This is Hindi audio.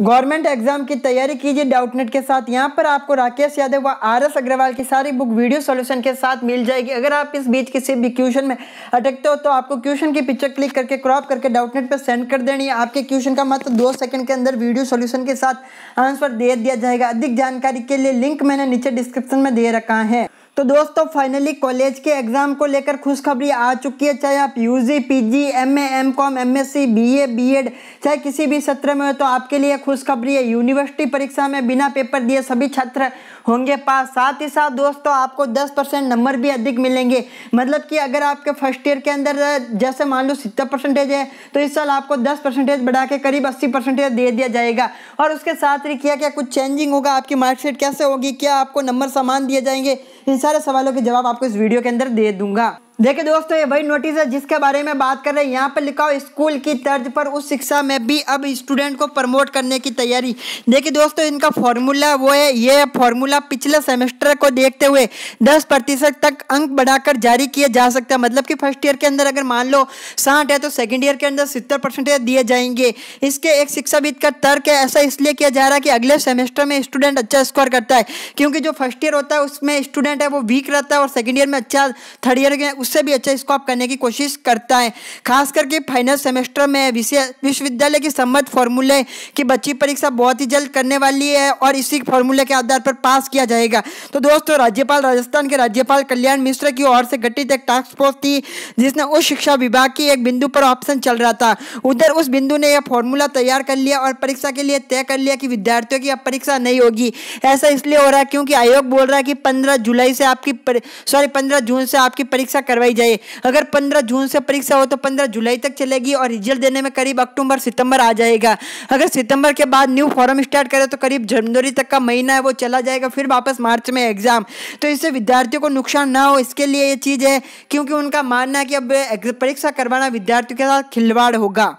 गवर्नमेंट एग्जाम की तैयारी कीजिए डाउटनेट के साथ यहाँ पर आपको राकेश यादव व आर एस अग्रवाल की सारी बुक वीडियो सॉल्यूशन के साथ मिल जाएगी अगर आप इस बीच किसी भी क्वेश्चन में अटकते हो तो आपको क्वेश्चन की पिक्चर क्लिक करके क्रॉप करके डाउटनेट पर सेंड कर देनी है आपके क्वेश्चन का मात्र दो सेकंड के अंदर वीडियो सोल्यूशन के साथ आंसर दे दिया जाएगा अधिक जानकारी के लिए लिंक मैंने नीचे डिस्क्रिप्शन में दे रखा है तो दोस्तों फाइनली कॉलेज के एग्ज़ाम को लेकर खुशखबरी आ चुकी है चाहे आप UG, PG, MA, MCom, MSc, BA, BEd चाहे किसी भी सत्र में हो तो आपके लिए खुशखबरी है यूनिवर्सिटी परीक्षा में बिना पेपर दिए सभी छात्र होंगे पास साथ ही साथ दोस्तों आपको 10 परसेंट नंबर भी अधिक मिलेंगे मतलब कि अगर आपके फर्स्ट ईयर के अंदर जैसे मान लो सत्तर परसेंटेज है तो इस साल आपको 10 परसेंटेज बढ़ा के करीब 80 परसेंटेज दे दिया जाएगा और उसके साथ ही क्या क्या कुछ चेंजिंग होगा आपकी मार्कशीट कैसे होगी क्या आपको नंबर समान दिए जाएंगे इन सारे सवालों के जवाब आपको इस वीडियो के अंदर दे दूंगा देखिए दोस्तों ये वही नोटिस है जिसके बारे में बात कर रहे हैं यहाँ पर लिखा हो स्कूल की तर्ज पर उस शिक्षा में भी अब स्टूडेंट को प्रमोट करने की तैयारी देखिए दोस्तों इनका फॉर्मूला वो है ये फॉर्मूला पिछले सेमेस्टर को देखते हुए 10 प्रतिशत तक अंक बढ़ाकर जारी किया जा सकता है मतलब कि फर्स्ट ईयर के अंदर अगर मान लो साठ है तो सेकेंड ईयर के अंदर सत्तर दिए जाएंगे इसके एक शिक्षाविद का तर्क है ऐसा इसलिए किया जा रहा है कि अगले सेमेस्टर में स्टूडेंट अच्छा स्कोर करता है क्योंकि जो फर्स्ट ईयर होता है उसमें स्टूडेंट है वो वीक रहता है और सेकेंड ईयर में अच्छा थर्ड ईयर में उससे भी अच्छा इसको आप करने की कोशिश करता है खास करके फाइनल सेमेस्टर में विश्वविद्यालय की सम्मत फॉर्मूले की बच्ची परीक्षा बहुत ही जल्द करने वाली है और इसी फॉर्मूले के आधार पर पास किया जाएगा तो दोस्तों राज्यपाल राजस्थान के राज्यपाल कल्याण मिश्र की ओर से गठित एक टास्क फोर्स थी जिसने उस शिक्षा विभाग की एक बिंदु पर ऑप्शन चल रहा था उधर उस बिंदु ने यह फॉर्मूला तैयार कर लिया और परीक्षा के लिए तय कर लिया कि विद्यार्थियों की अब परीक्षा नहीं होगी ऐसा इसलिए हो रहा है क्योंकि आयोग बोल रहा है कि पंद्रह जुलाई से आपकी सॉरी पंद्रह जून से आपकी परीक्षा कर करवाई जाए अगर पंद्रह जून से परीक्षा हो तो पंद्रह जुलाई तक चलेगी और रिजल्ट देने में करीब अक्टूबर सितंबर आ जाएगा अगर सितंबर के बाद न्यू फॉर्म स्टार्ट करें तो करीब जनवरी तक का महीना है वो चला जाएगा फिर वापस मार्च में एग्जाम तो इससे विद्यार्थियों को नुकसान ना हो इसके लिए ये चीज़ है क्योंकि उनका मानना है कि अब परीक्षा करवाना विद्यार्थियों के साथ खिलवाड़ होगा